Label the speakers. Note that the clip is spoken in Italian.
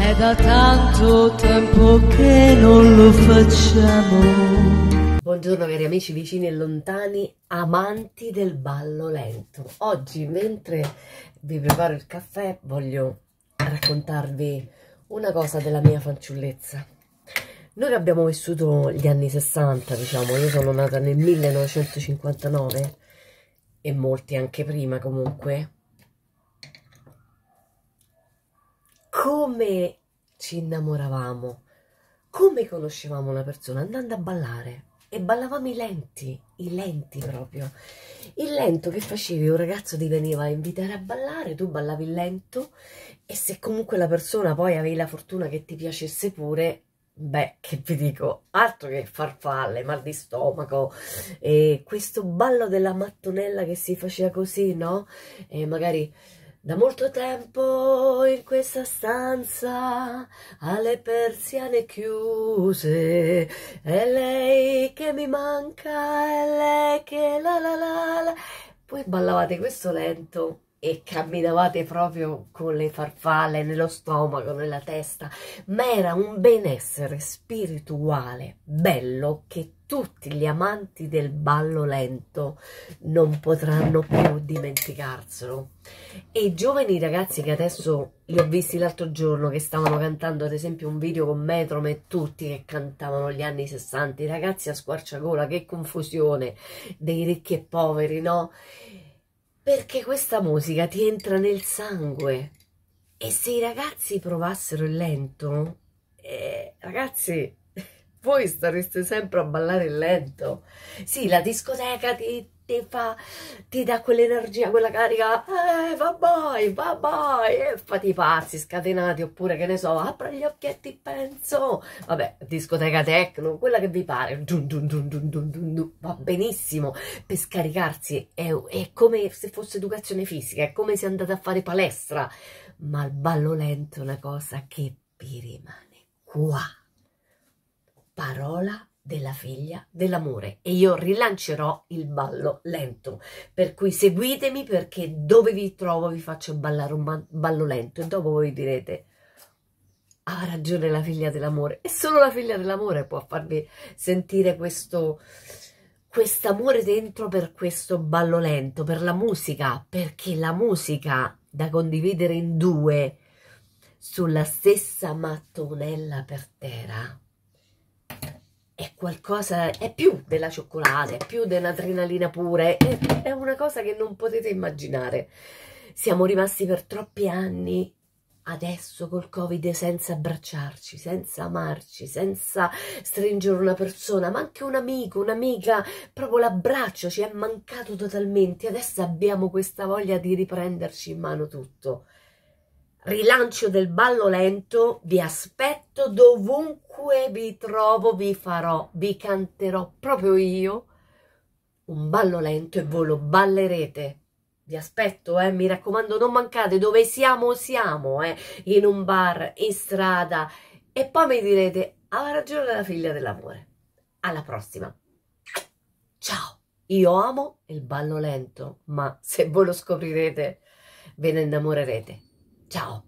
Speaker 1: È da tanto tempo che non lo facciamo. Buongiorno cari amici vicini e lontani, amanti del ballo lento. Oggi mentre vi preparo il caffè voglio raccontarvi una cosa della mia fanciullezza. Noi abbiamo vissuto gli anni 60, diciamo, io sono nata nel 1959 e molti anche prima comunque, come ci innamoravamo, come conoscevamo una persona andando a ballare e ballavamo i lenti, i lenti proprio. Il lento che facevi, un ragazzo ti veniva a invitare a ballare, tu ballavi il lento e se comunque la persona poi avevi la fortuna che ti piacesse pure, beh, che vi dico, altro che farfalle, mal di stomaco, e questo ballo della mattonella che si faceva così, no? E magari da molto tempo in questa stanza alle persiane chiuse è lei che mi manca, è lei che la la la la. Poi ballavate questo lento e camminavate proprio con le farfalle nello stomaco, nella testa, ma era un benessere spirituale bello che tutti gli amanti del ballo lento non potranno più dimenticarselo. E i giovani ragazzi che adesso li ho visti l'altro giorno che stavano cantando ad esempio un video con Metrom e tutti che cantavano gli anni 60, i ragazzi a squarciagola, che confusione dei ricchi e poveri, no? perché questa musica ti entra nel sangue e se i ragazzi provassero il lento, eh, ragazzi, voi stareste sempre a ballare il lento. Sì, la discoteca ti ti fa, ti dà quell'energia, quella carica, eh, vabbè, vabbè, e fate i pazzi, scatenati, oppure che ne so, apra gli occhietti, penso, vabbè, discoteca techno, quella che vi pare, dun dun dun va benissimo per scaricarsi, è, è come se fosse educazione fisica, è come se andate a fare palestra, ma il ballo lento è una cosa che vi rimane qua, parola della figlia dell'amore e io rilancerò il ballo lento. Per cui seguitemi perché dove vi trovo vi faccio ballare un ballo lento e dopo voi direte ha ragione la figlia dell'amore e solo la figlia dell'amore può farvi sentire questo quest'amore dentro per questo ballo lento, per la musica, perché la musica da condividere in due sulla stessa mattonella per terra è qualcosa, è più della cioccolata, è più dell'adrenalina pure, è, è una cosa che non potete immaginare. Siamo rimasti per troppi anni adesso col covid senza abbracciarci, senza amarci, senza stringere una persona, ma anche un amico, un'amica, proprio l'abbraccio ci è mancato totalmente, adesso abbiamo questa voglia di riprenderci in mano tutto rilancio del ballo lento, vi aspetto dovunque vi trovo, vi farò, vi canterò proprio io un ballo lento e voi lo ballerete. Vi aspetto, eh, mi raccomando, non mancate, dove siamo siamo, eh, in un bar, in strada e poi mi direte, ha ragione la figlia dell'amore. Alla prossima. Ciao! Io amo il ballo lento, ma se voi lo scoprirete ve ne innamorerete. Chao.